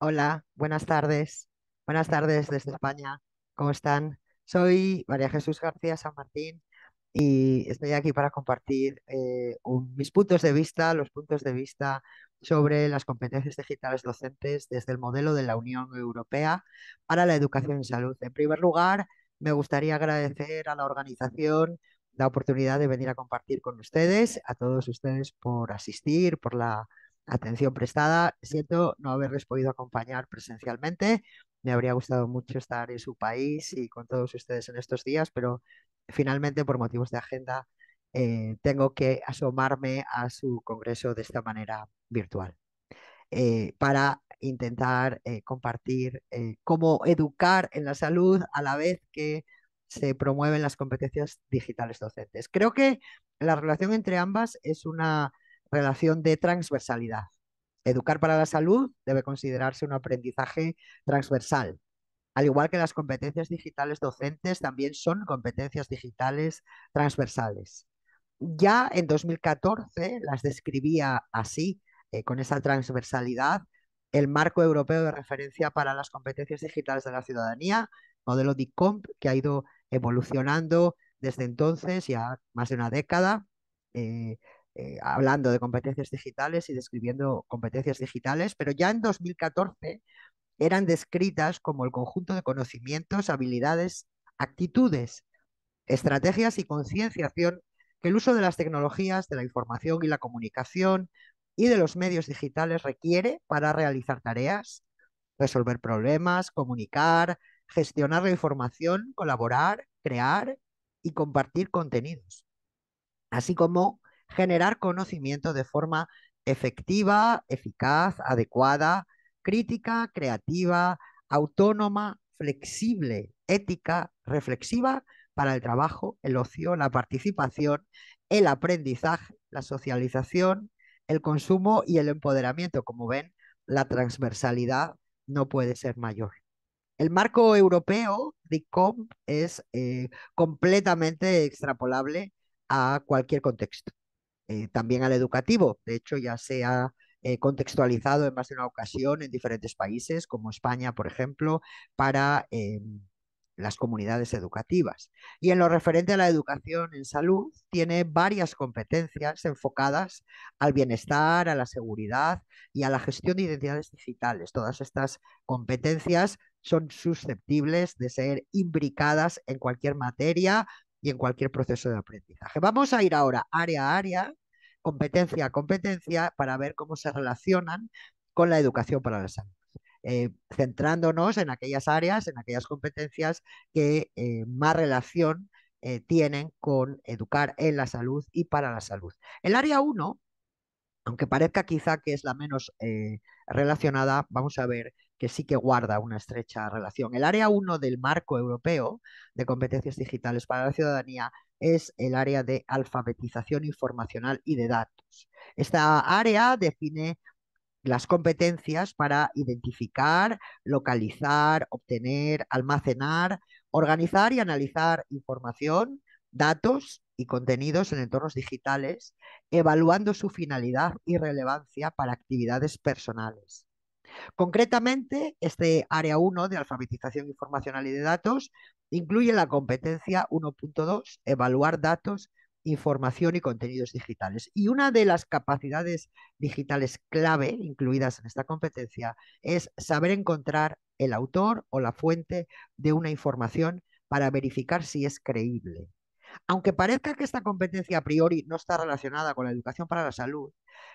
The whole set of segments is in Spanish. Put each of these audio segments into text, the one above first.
Hola, buenas tardes. Buenas tardes desde España. ¿Cómo están? Soy María Jesús García San Martín y estoy aquí para compartir eh, mis puntos de vista, los puntos de vista sobre las competencias digitales docentes desde el modelo de la Unión Europea para la educación y salud. En primer lugar, me gustaría agradecer a la organización la oportunidad de venir a compartir con ustedes, a todos ustedes por asistir, por la atención prestada. Siento no haberles podido acompañar presencialmente. Me habría gustado mucho estar en su país y con todos ustedes en estos días, pero finalmente por motivos de agenda eh, tengo que asomarme a su congreso de esta manera virtual eh, para intentar eh, compartir cómo educar en la salud a la vez que se promueven las competencias digitales docentes. Creo que la relación entre ambas es una relación de transversalidad. Educar para la salud debe considerarse un aprendizaje transversal, al igual que las competencias digitales docentes también son competencias digitales transversales. Ya en 2014 las describía así, eh, con esa transversalidad, el marco europeo de referencia para las competencias digitales de la ciudadanía, modelo DICOMP, que ha ido evolucionando desde entonces, ya más de una década. Eh, eh, hablando de competencias digitales y describiendo competencias digitales, pero ya en 2014 eran descritas como el conjunto de conocimientos, habilidades, actitudes, estrategias y concienciación que el uso de las tecnologías, de la información y la comunicación y de los medios digitales requiere para realizar tareas, resolver problemas, comunicar, gestionar la información, colaborar, crear y compartir contenidos, así como generar conocimiento de forma efectiva, eficaz, adecuada, crítica, creativa, autónoma, flexible, ética, reflexiva para el trabajo, el ocio, la participación, el aprendizaje, la socialización, el consumo y el empoderamiento. Como ven, la transversalidad no puede ser mayor. El marco europeo, de COMP es eh, completamente extrapolable a cualquier contexto. Eh, también al educativo. De hecho, ya se ha eh, contextualizado en más de una ocasión en diferentes países, como España, por ejemplo, para eh, las comunidades educativas. Y en lo referente a la educación en salud, tiene varias competencias enfocadas al bienestar, a la seguridad y a la gestión de identidades digitales. Todas estas competencias son susceptibles de ser imbricadas en cualquier materia y en cualquier proceso de aprendizaje. Vamos a ir ahora área a área competencia a competencia para ver cómo se relacionan con la educación para la salud. Eh, centrándonos en aquellas áreas, en aquellas competencias que eh, más relación eh, tienen con educar en la salud y para la salud. El área 1, aunque parezca quizá que es la menos relacionada, vamos a ver que sí que guarda una estrecha relación. El área 1 del marco europeo de competencias digitales para la ciudadanía es el área de alfabetización informacional y de datos. Esta área define las competencias para identificar, localizar, obtener, almacenar, organizar y analizar información, datos y contenidos en entornos digitales, evaluando su finalidad y relevancia para actividades personales. Concretamente, este área 1 de alfabetización informacional y de datos Incluye la competencia 1.2, evaluar datos, información y contenidos digitales. Y una de las capacidades digitales clave incluidas en esta competencia es saber encontrar el autor o la fuente de una información para verificar si es creíble. Aunque parezca que esta competencia a priori no está relacionada con la educación para la salud,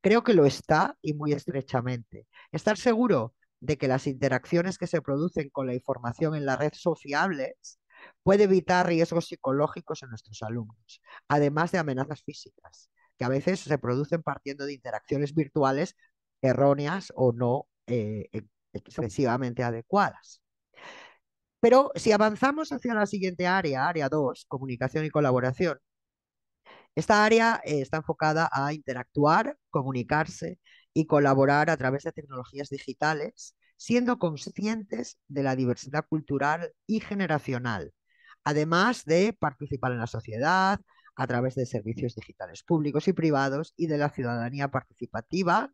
creo que lo está y muy estrechamente. Estar seguro de que las interacciones que se producen con la información en la red son fiables, puede evitar riesgos psicológicos en nuestros alumnos, además de amenazas físicas, que a veces se producen partiendo de interacciones virtuales erróneas o no eh, e-, excesivamente adecuadas. Pero si avanzamos hacia la siguiente área, área 2, comunicación y colaboración, esta área eh, está enfocada a interactuar, comunicarse y colaborar a través de tecnologías digitales, siendo conscientes de la diversidad cultural y generacional, además de participar en la sociedad a través de servicios digitales públicos y privados y de la ciudadanía participativa,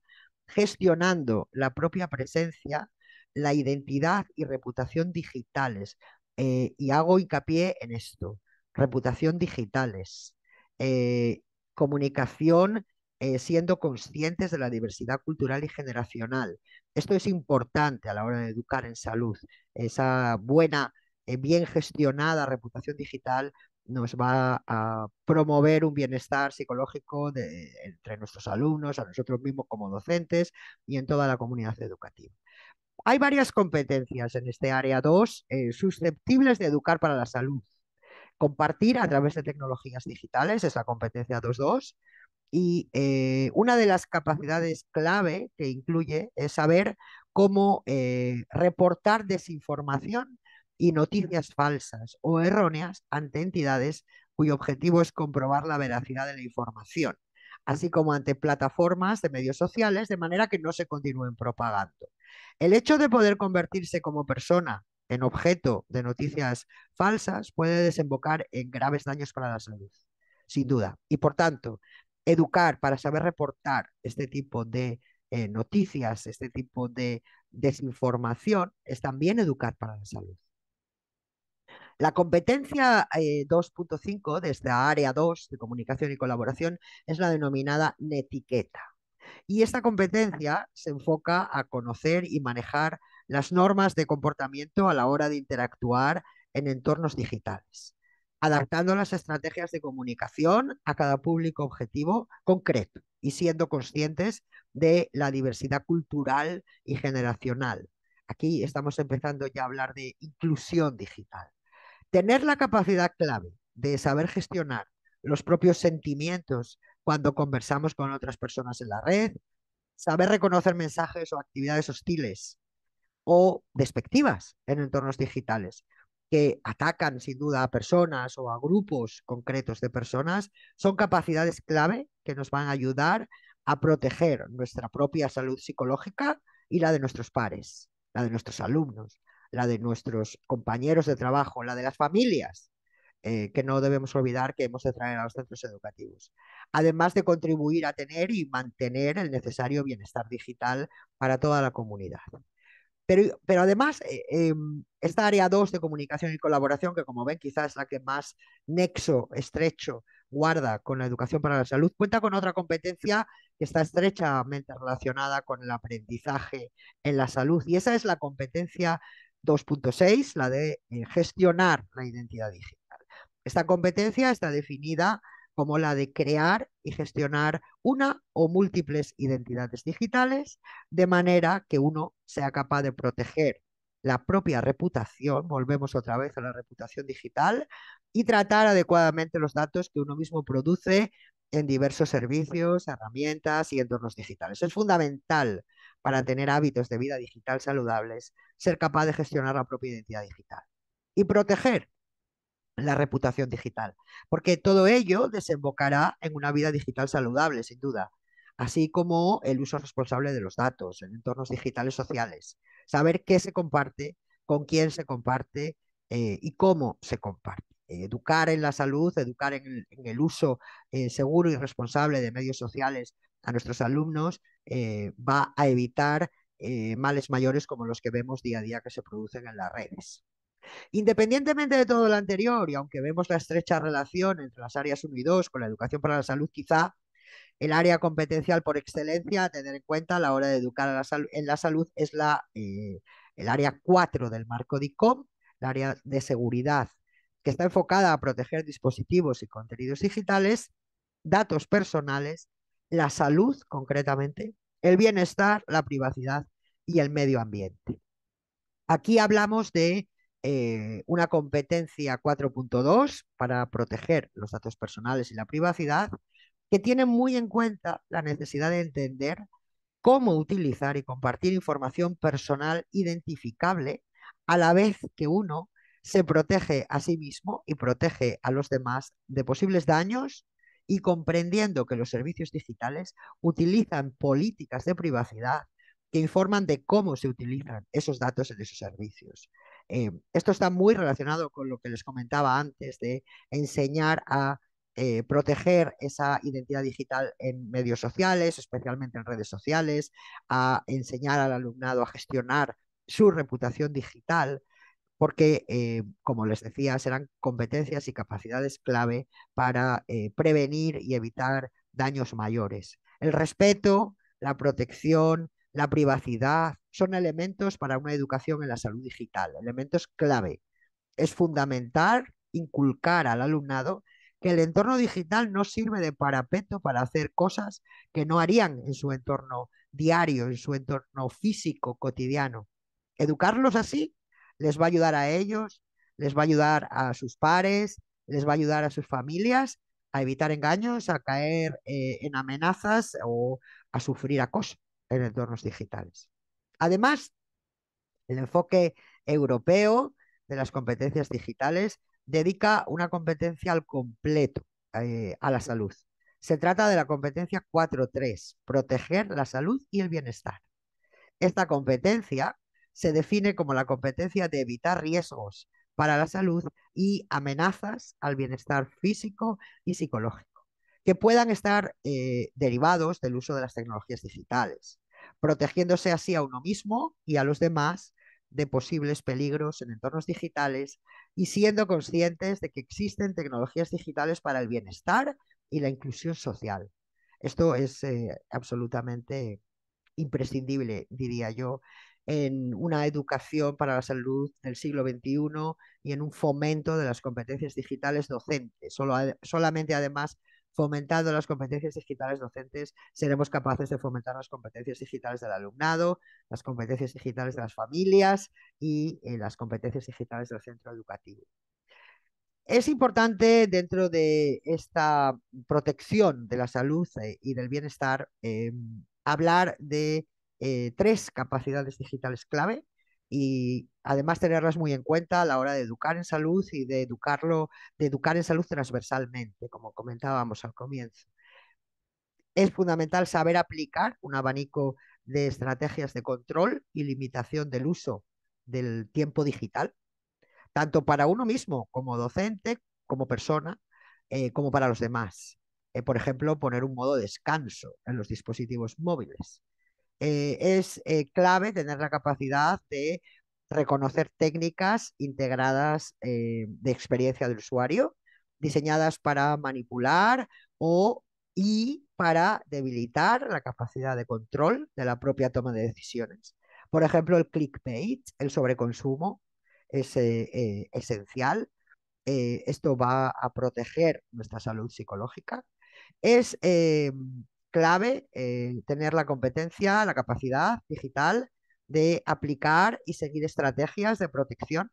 gestionando la propia presencia, la identidad y reputación digitales. Eh, y hago hincapié en esto, reputación digitales, eh, comunicación eh, siendo conscientes de la diversidad cultural y generacional. Esto es importante a la hora de educar en salud. Esa buena, eh, bien gestionada reputación digital nos va a promover un bienestar psicológico entre nuestros alumnos, a nosotros mismos como docentes y en toda la comunidad educativa. Hay varias competencias en este área 2 eh, susceptibles de educar para la salud. Compartir a través de tecnologías digitales esa competencia 2.2. Y eh, una de las capacidades clave que incluye es saber cómo eh, reportar desinformación y noticias falsas o erróneas ante entidades cuyo objetivo es comprobar la veracidad de la información, así como ante plataformas de medios sociales, de manera que no se continúen propagando. El hecho de poder convertirse como persona en objeto de noticias falsas puede desembocar en graves daños para la salud, sin duda. Y por tanto, educar, para saber reportar este tipo de eh, noticias, este tipo de desinformación, es también educar para la salud. La competencia 2.5 eh, de esta área 2 de comunicación y colaboración es la denominada netiqueta. Y esta competencia se enfoca a conocer y manejar las normas de comportamiento a la hora de interactuar en entornos digitales adaptando las estrategias de comunicación a cada público objetivo concreto y siendo conscientes de la diversidad cultural y generacional. Aquí estamos empezando ya a hablar de inclusión digital. Tener la capacidad clave de saber gestionar los propios sentimientos cuando conversamos con otras personas en la red, saber reconocer mensajes o actividades hostiles o despectivas en entornos digitales, que atacan sin duda a personas o a grupos concretos de personas, son capacidades clave que nos van a ayudar a proteger nuestra propia salud psicológica y la de nuestros pares, la de nuestros alumnos, la de nuestros compañeros de trabajo, la de las familias, eh, que no debemos olvidar que hemos de traer a los centros educativos, además de contribuir a tener y mantener el necesario bienestar digital para toda la comunidad. Pero, además, eh, em, esta área 2 de comunicación y colaboración, que como ven quizás es la que más nexo estrecho guarda con la educación para la salud, cuenta con otra competencia que está estrechamente relacionada con el aprendizaje en la salud. Y esa es la competencia 2.6, la de eh, gestionar la identidad digital. Esta competencia está definida como la de crear y gestionar una o múltiples identidades digitales, de manera que uno sea capaz de proteger la propia reputación, volvemos otra vez a la reputación digital, y tratar adecuadamente los datos que uno mismo produce en diversos servicios, herramientas y entornos digitales. Es fundamental para tener hábitos de vida digital saludables ser capaz de gestionar la propia identidad digital y proteger la reputación digital, porque todo ello desembocará en una vida digital saludable, sin duda, así como el uso responsable de los datos en entornos digitales sociales, saber qué se comparte, con quién se comparte eh, y cómo se comparte. educar en la salud, educar en el, uso eh, seguro y responsable de medios sociales a nuestros alumnos eh, va a evitar males mayores como los que vemos día a día que se producen en las redes. Independientemente de todo lo anterior, y aunque vemos la estrecha relación entre las áreas 1 y 2 con la educación para la salud, quizá el área competencial por excelencia a tener en cuenta a la hora de educar en la salud es la, eh, el área 4 del marco DICOM, el área de seguridad, que está enfocada a proteger dispositivos y contenidos digitales, datos personales, la salud concretamente, el bienestar, la privacidad y el medio ambiente. Aquí hablamos de eh, una competencia 4.2 para proteger los datos personales y la privacidad, que tiene muy en cuenta la necesidad de entender cómo utilizar y compartir información personal identificable a la vez que uno se protege a sí mismo y protege a los demás de posibles daños y comprendiendo que los servicios digitales utilizan políticas de privacidad que informan de cómo se utilizan esos datos en esos servicios. Eh, esto está muy relacionado con lo que les comentaba antes de enseñar a eh, proteger esa identidad digital en medios sociales, especialmente en redes sociales, a enseñar al alumnado a gestionar su reputación digital, porque, eh, como les decía, serán competencias y capacidades clave para prevenir y evitar daños mayores. El respeto, la protección, la privacidad, son elementos para una educación en la salud digital, elementos clave. Es fundamental inculcar al alumnado que el entorno digital no sirve de parapeto para hacer cosas que no harían en su entorno diario, en su entorno físico, cotidiano. Educarlos así les va a ayudar a ellos, les va a ayudar a sus pares, les va a ayudar a sus familias a evitar engaños, a caer eh, en amenazas o a sufrir acoso en entornos digitales. Además, el enfoque europeo de las competencias digitales dedica una competencia al completo eh, a la salud. Se trata de la competencia 4.3, proteger la salud y el bienestar. Esta competencia se define como la competencia de evitar riesgos para la salud y amenazas al bienestar físico y psicológico, que puedan estar eh, derivados del uso de las tecnologías digitales protegiéndose así a uno mismo y a los demás de posibles peligros en entornos digitales y siendo conscientes de que existen tecnologías digitales para el bienestar y la inclusión social. Esto es eh, absolutamente imprescindible, diría yo, en una educación para la salud del siglo XXI y en un fomento de las competencias digitales docentes. solamente además fomentando las competencias digitales docentes, seremos capaces de fomentar las competencias digitales del alumnado, las competencias digitales de las familias y eh, las competencias digitales del centro educativo. Es importante dentro de esta protección de la salud eh, y del bienestar em, hablar de eh, tres capacidades digitales clave y además tenerlas muy en cuenta a la hora de educar en salud y de educarlo, de educar en salud transversalmente, como comentábamos al comienzo. Es fundamental saber aplicar un abanico de estrategias de control y limitación del uso del tiempo digital, tanto para uno mismo como docente, como persona, eh, como para los demás. Eh, por ejemplo, poner un modo descanso en los dispositivos móviles, eh, es eh, clave tener la capacidad de reconocer técnicas integradas eh, de experiencia del usuario, diseñadas para manipular o y para debilitar la capacidad de control de la propia toma de decisiones. Por ejemplo, el clickbait, el sobreconsumo, es esencial. esto va a proteger nuestra salud psicológica. Es clave eh, tener la competencia, la capacidad digital de aplicar y seguir estrategias de protección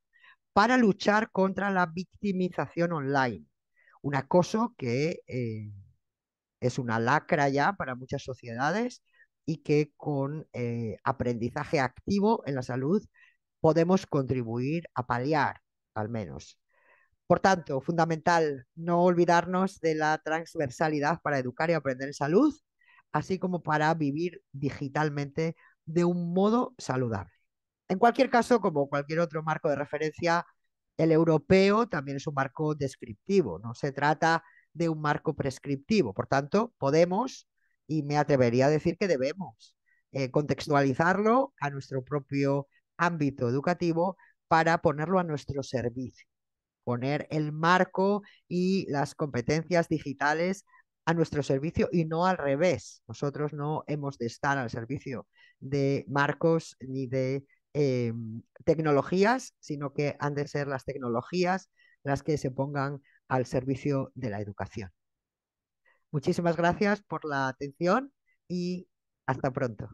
para luchar contra la victimización online. Un acoso que eh, es una lacra ya para muchas sociedades y que con eh, aprendizaje activo en la salud podemos contribuir a paliar, al menos. Por tanto, fundamental no olvidarnos de la transversalidad para educar y aprender en salud así como para vivir digitalmente de un modo saludable. En cualquier caso, como cualquier otro marco de referencia, el europeo también es un marco descriptivo, no se trata de un marco prescriptivo. Por tanto, podemos, y me atrevería a decir que debemos, eh, contextualizarlo a nuestro propio ámbito educativo para ponerlo a nuestro servicio, poner el marco y las competencias digitales a nuestro servicio y no al revés. Nosotros no hemos de estar al servicio de marcos ni de em, tecnologías, sino que han de ser las tecnologías las que se pongan al servicio de la educación. Muchísimas gracias por la atención y hasta pronto.